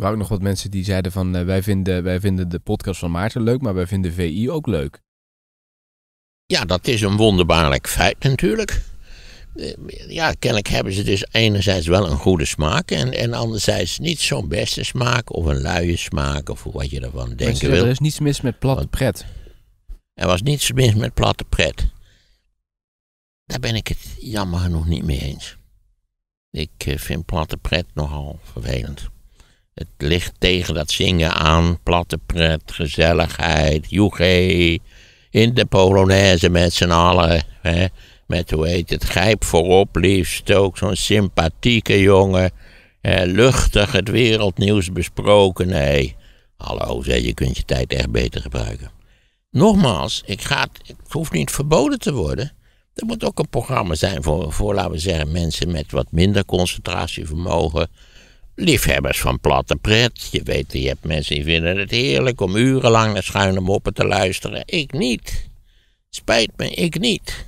waren ook nog wat mensen die zeiden van eh, wij, vinden, wij vinden de podcast van Maarten leuk, maar wij vinden VI ook leuk. Ja, dat is een wonderbaarlijk feit natuurlijk. Eh, ja, kennelijk hebben ze dus enerzijds wel een goede smaak en, en anderzijds niet zo'n beste smaak of een luie smaak of wat je ervan denken wil. Er is niets mis met platte pret. Er was niets mis met platte pret. Daar ben ik het jammer genoeg niet mee eens. Ik eh, vind platte pret nogal vervelend. Het ligt tegen dat zingen aan, platte pret, gezelligheid, joegé. In de Polonaise met z'n allen. Hè? Met hoe heet het, gijp voorop liefst. Ook zo'n sympathieke jongen. Eh, luchtig het wereldnieuws besproken. Nee, hallo zeg, je kunt je tijd echt beter gebruiken. Nogmaals, ik ga het, het hoeft niet verboden te worden. Er moet ook een programma zijn voor, voor, laten we zeggen, mensen met wat minder concentratievermogen liefhebbers van platte pret. Je weet, je hebt mensen die vinden het heerlijk om urenlang naar schuine moppen te luisteren. Ik niet. Spijt me, ik niet.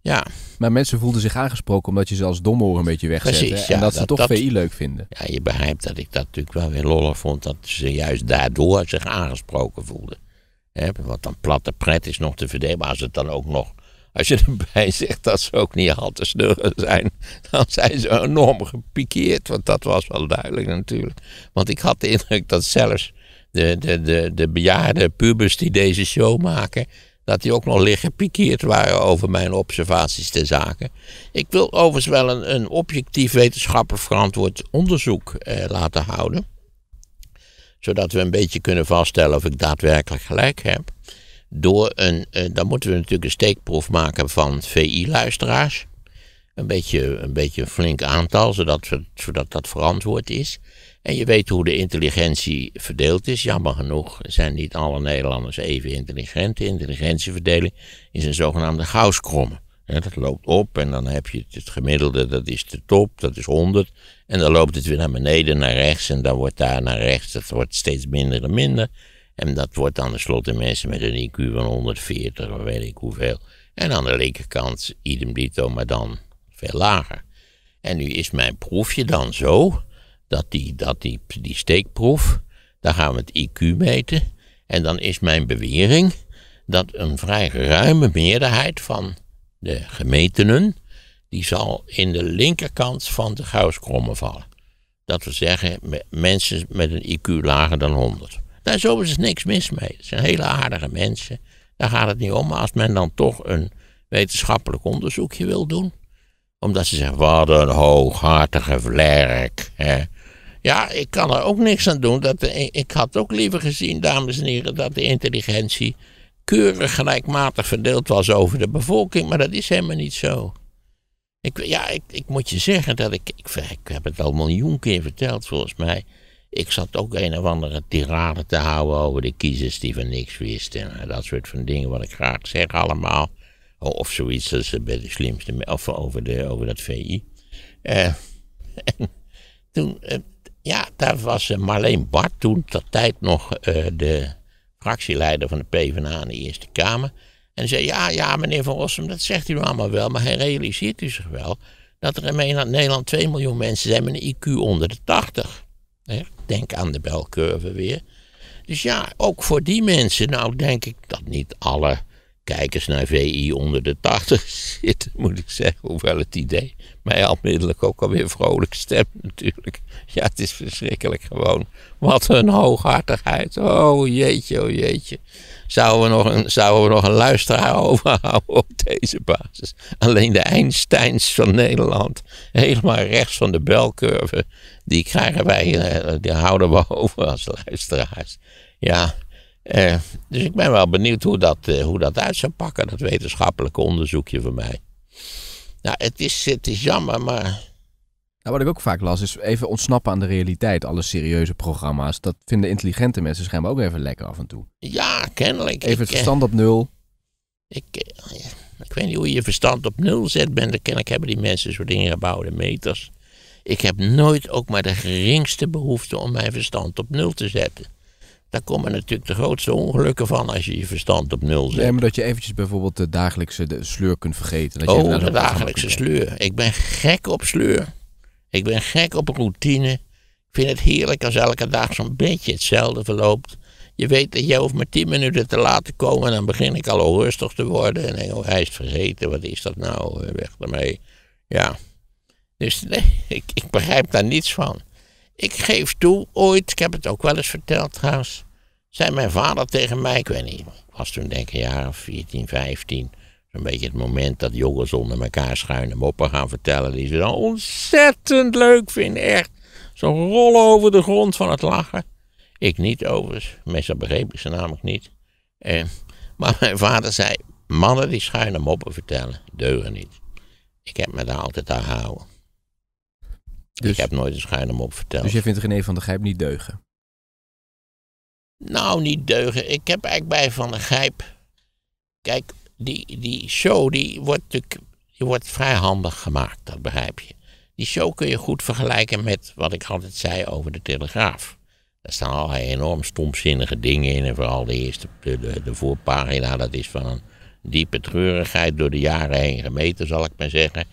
Ja. Maar mensen voelden zich aangesproken omdat je ze als hoor een beetje wegzet. Precies, en dat, ze toch VI leuk vinden. Ja, je begrijpt dat ik dat natuurlijk wel weer lollig vond. Dat ze juist daardoor zich aangesproken voelden. want dan platte pret is nog te verdedigen. Maar als het dan ook nog als je erbij zegt dat ze ook niet al te snurren zijn, dan zijn ze enorm gepikeerd. Want dat was wel duidelijk natuurlijk. Want ik had de indruk dat zelfs de, de, de, de bejaarde pubers die deze show maken, dat die ook nog liggen pikeerd waren over mijn observaties ter zaken. Ik wil overigens wel een, objectief wetenschappelijk verantwoord onderzoek eh, laten houden. Zodat we een beetje kunnen vaststellen of ik daadwerkelijk gelijk heb door een, eh, dan moeten we natuurlijk een steekproef maken van VI-luisteraars. Een beetje, een beetje een flink aantal, zodat, we, zodat dat verantwoord is. En je weet hoe de intelligentie verdeeld is. Jammer genoeg zijn niet alle Nederlanders even intelligent. De intelligentieverdeling is een zogenaamde gauwskromme. dat loopt op en dan heb je het gemiddelde, dat is de top, dat is 100. En dan loopt het weer naar beneden, naar rechts en dan wordt daar naar rechts, dat wordt steeds minder en minder. En dat wordt dan tenslotte mensen met een IQ van 140 of weet ik hoeveel. En aan de linkerkant idem dito, maar dan veel lager. En nu is mijn proefje dan zo, dat die, dat die, die steekproef, daar gaan we het IQ meten. En dan is mijn bewering dat een vrij ruime meerderheid van de gemetenen, die zal in de linkerkant van de gauwskrommen vallen. Dat wil zeggen, mensen met een IQ lager dan 100. Daar is overigens niks mis mee. Het zijn hele aardige mensen. Daar gaat het niet om. Maar als men dan toch een wetenschappelijk onderzoekje wil doen. Omdat ze zeggen, wat een hooghartige vlerk. Hè. Ja, ik kan er ook niks aan doen. Dat eh, ik had ook liever gezien, dames en heren, dat de intelligentie keurig gelijkmatig verdeeld was over de bevolking. Maar dat is helemaal niet zo. Ik, ja, ik, ik moet je zeggen dat ik, ik, ik heb het al miljoen keer verteld volgens mij. Ik zat ook een of andere tirade te houden over de kiezers die van niks wisten. En dat soort van dingen wat ik graag zeg allemaal. Oh, of zoiets als bij de slimste, of over, de, over dat VI. Eh, en toen, eh, ja, daar was eh, Marleen Bart toen dat tijd nog de fractieleider van de PvdA in de Eerste Kamer. En zei, ja, ja, meneer Van Rossum, dat zegt u allemaal wel, maar hij realiseert u zich wel dat er in Nederland 2 miljoen mensen zijn met een IQ onder de 80. Hè? Denk aan de belcurve weer. Dus ja, ook voor die mensen, nou denk ik dat niet alle kijkers naar VI onder de 80 zitten, moet ik zeggen. Hoewel het idee mij onmiddellijk ook alweer vrolijk stemt natuurlijk. Ja, het is verschrikkelijk gewoon. Wat een hooghartigheid. Oh jeetje, oh jeetje. Zouden we nog een, zouden we nog een luisteraar overhouden op deze basis? Alleen de Einsteins van Nederland, helemaal rechts van de belcurve, die krijgen wij, eh, die houden we over als luisteraars. Ja, eh, dus ik ben wel benieuwd hoe dat, eh, hoe dat uit zou pakken, dat wetenschappelijke onderzoekje van mij. Nou, het is, het is jammer, maar. Nou, wat ik ook vaak las is even ontsnappen aan de realiteit. Alle serieuze programma's. Dat vinden intelligente mensen schijnbaar ook even lekker af en toe. Ja, kennelijk. Even het eh, verstand op nul. Ik, ik weet niet hoe je je verstand op nul zet. Ben, kennelijk hebben die mensen zo'n dingen gebouwd in meters. Ik heb nooit ook maar de geringste behoefte om mijn verstand op nul te zetten. Daar komen natuurlijk de grootste ongelukken van als je je verstand op nul zet. Nee, maar dat je eventjes bijvoorbeeld de dagelijkse sleur kunt vergeten. Dat oh, de dagelijkse sleur. Ik ben gek op sleur. Ik ben gek op routine. Ik vind het heerlijk als elke dag zo'n beetje hetzelfde verloopt. Je weet dat je hoeft maar tien minuten te laten komen en dan begin ik al onrustig te worden. En denk, oh, hij is vergeten, wat is dat nou? Eh, weg ermee. Ja. Dus ik, ik begrijp daar niets van. Ik geef toe, ooit, ik heb het ook wel eens verteld trouwens, zijn mijn vader tegen mij, ik weet niet, was toen denk ik een jaar of 14, 15. Een beetje het moment dat jongens onder elkaar schuine moppen gaan vertellen die ze dan ontzettend leuk vinden. Echt, zo'n rollen over de grond van het lachen. Ik niet overigens, meestal begreep ik ze namelijk niet. Eh, maar mijn vader zei, mannen die schuine moppen vertellen, deuren niet. Ik heb me daar altijd aan gehouden. Dus, ik heb nooit een schijn om op verteld. Dus jij vindt René van der Gijp niet deugen? Nou, niet deugen. Ik heb eigenlijk bij Van der Gijp... Kijk, die, die show die wordt natuurlijk die wordt vrij handig gemaakt, dat begrijp je. Die show kun je goed vergelijken met wat ik altijd zei over de Telegraaf. Daar staan allerlei enorm stomzinnige dingen in. En vooral de eerste, de, voorpagina, dat is van diepe treurigheid door de jaren heen gemeten, zal ik maar zeggen.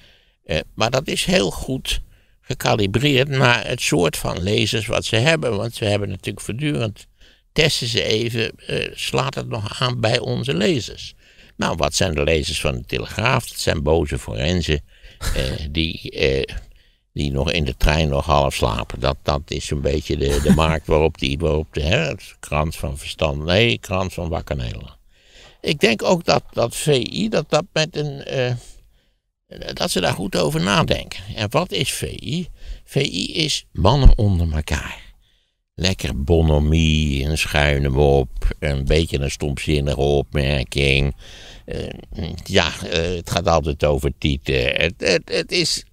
Eh, maar dat is heel goed gekalibreerd maar het soort van lezers wat ze hebben. Want ze hebben natuurlijk voortdurend, testen ze even, eh, slaat het nog aan bij onze lezers? Nou, wat zijn de lezers van de Telegraaf? Dat zijn boze forensen eh, die, eh, die nog in de trein nog half slapen. Dat, dat is een beetje de, de markt waarop die, waarop de hè, van verstand, nee, krant van wakker Nederland. Ik denk ook dat, dat VI, dat dat met een dat ze daar goed over nadenken. En wat is VI? VI is mannen onder elkaar. Lekker bonomie een schuine mop, een beetje een stomzinnige opmerking. Eh, ja, eh, het gaat altijd over tieten. het, het is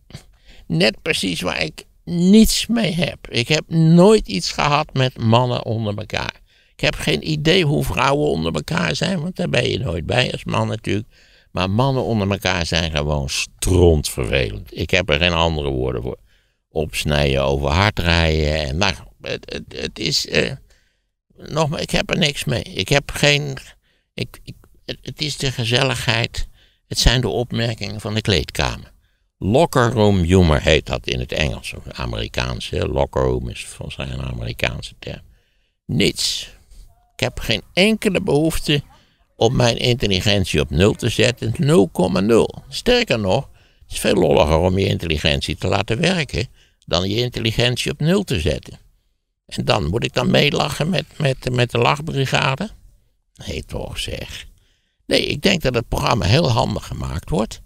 net precies waar ik niets mee heb. Ik heb nooit iets gehad met mannen onder elkaar. Ik heb geen idee hoe vrouwen onder elkaar zijn, want daar ben je nooit bij als man natuurlijk. Maar mannen onder elkaar zijn gewoon strontvervelend. Ik heb er geen andere woorden voor. Opsnijden, over hard rijden. En, nou, het, het, het is. Uh, eh, nogmaals, ik heb er niks mee. Ik heb geen. Ik, ik, het is de gezelligheid. Het zijn de opmerkingen van de kleedkamer. Locker room humor heet dat in het Engels. Of Amerikaanse. Locker room is volgens mij een Amerikaanse term. Niets. Ik heb geen enkele behoefte om mijn intelligentie op nul te zetten, 0,0. Sterker nog, het is veel lolliger om je intelligentie te laten werken dan je intelligentie op nul te zetten. En dan moet ik dan meelachen met, met, met de lachbrigade? Nee, toch zeg. Nee, ik denk dat het programma heel handig gemaakt wordt.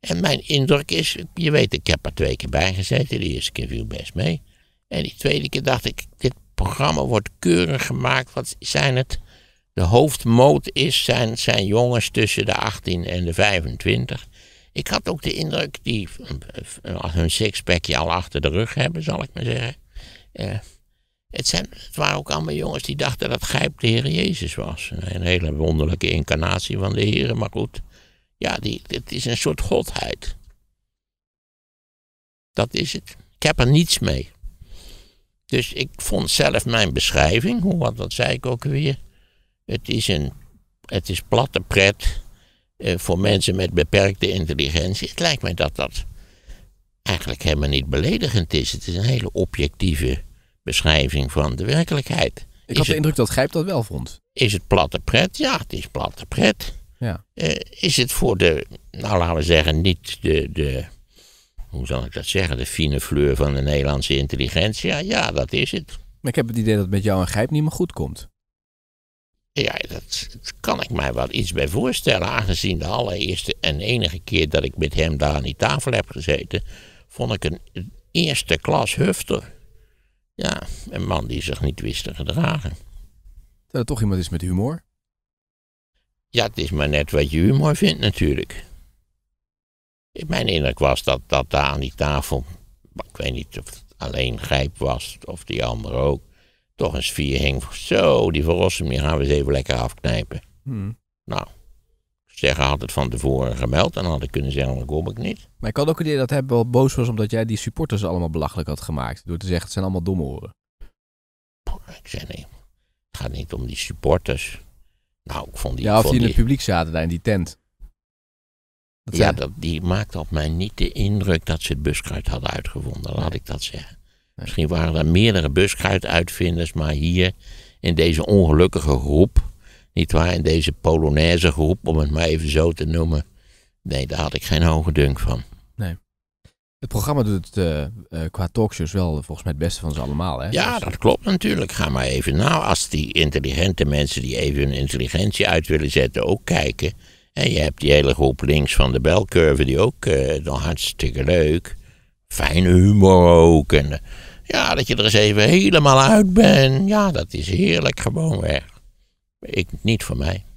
En mijn indruk is, je weet, ik heb er twee keer bij gezeten. De eerste keer viel best mee. En die tweede keer dacht ik, dit programma wordt keurig gemaakt. Wat zijn het? De hoofdmoot is, zijn, zijn jongens tussen de 18 en de 25. Ik had ook de indruk, die hun sixpackje al achter de rug hebben, zal ik maar zeggen. Eh, het, zijn, het waren ook allemaal jongens die dachten dat Gijp de Heer Jezus was. Een hele wonderlijke incarnatie van de Heer, maar goed. Ja, die, het is een soort godheid. Dat is het. Ik heb er niets mee. Dus ik vond zelf mijn beschrijving, hoe, wat, wat zei ik ook weer? Het is, een, het is platte pret eh, voor mensen met beperkte intelligentie. Het lijkt mij dat dat eigenlijk helemaal niet beledigend is. Het is een hele objectieve beschrijving van de werkelijkheid. Ik had de indruk dat Gijp dat wel vond. Is het platte pret? Ja, het is platte pret. Ja. Eh, is het voor de, nou laten we zeggen, niet de, de, hoe zal ik dat zeggen, de fine fleur van de Nederlandse intelligentie? Ja, ja dat is het. Maar ik heb het idee dat het met jou en Gijp niet meer goed komt. Ja, dat, dat, kan ik mij wel iets bij voorstellen. Aangezien de allereerste en enige keer dat ik met hem daar aan die tafel heb gezeten, vond ik een eerste klas hufter. Ja, een man die zich niet wist te gedragen. Dat het toch iemand is met humor? Ja, het is maar net wat je humor vindt natuurlijk. Mijn indruk was dat, dat daar aan die tafel, ik weet niet of het alleen Grijp was of die andere ook, toch een sfeer hing. Zo, die verrossen die gaan we eens even lekker afknijpen. Hmm. Nou, zeggen had het van tevoren gemeld. en had ik kunnen zeggen, dat kom ik niet. Maar ik had ook het idee dat hij wel boos was omdat jij die supporters allemaal belachelijk had gemaakt. Door te zeggen, het zijn allemaal domme horen. Ik zei nee, het gaat niet om die supporters. Nou, ik vond die... Ja, of die in het publiek zaten daar in die tent. Dat ja, die maakte op mij niet de indruk dat ze het buskruid hadden uitgevonden. Laat ik dat zeggen. Misschien waren er meerdere buskruituitvinders, maar hier in deze ongelukkige groep, niet waar, in deze Polonaise groep, om het maar even zo te noemen, nee, daar had ik geen hoge dunk van. Nee. Het programma doet het eh, eh, qua talkshows wel volgens mij het beste van ze allemaal, hè? Ja, dat klopt natuurlijk. Ga maar even nou, als die intelligente mensen die even hun intelligentie uit willen zetten ook kijken. En je hebt die hele groep links van de belcurve die ook uh, dan hartstikke leuk. Fijne humor ook en ja, dat je er eens even helemaal uit bent. Ja, dat is heerlijk gewoon weg. Ik niet voor mij.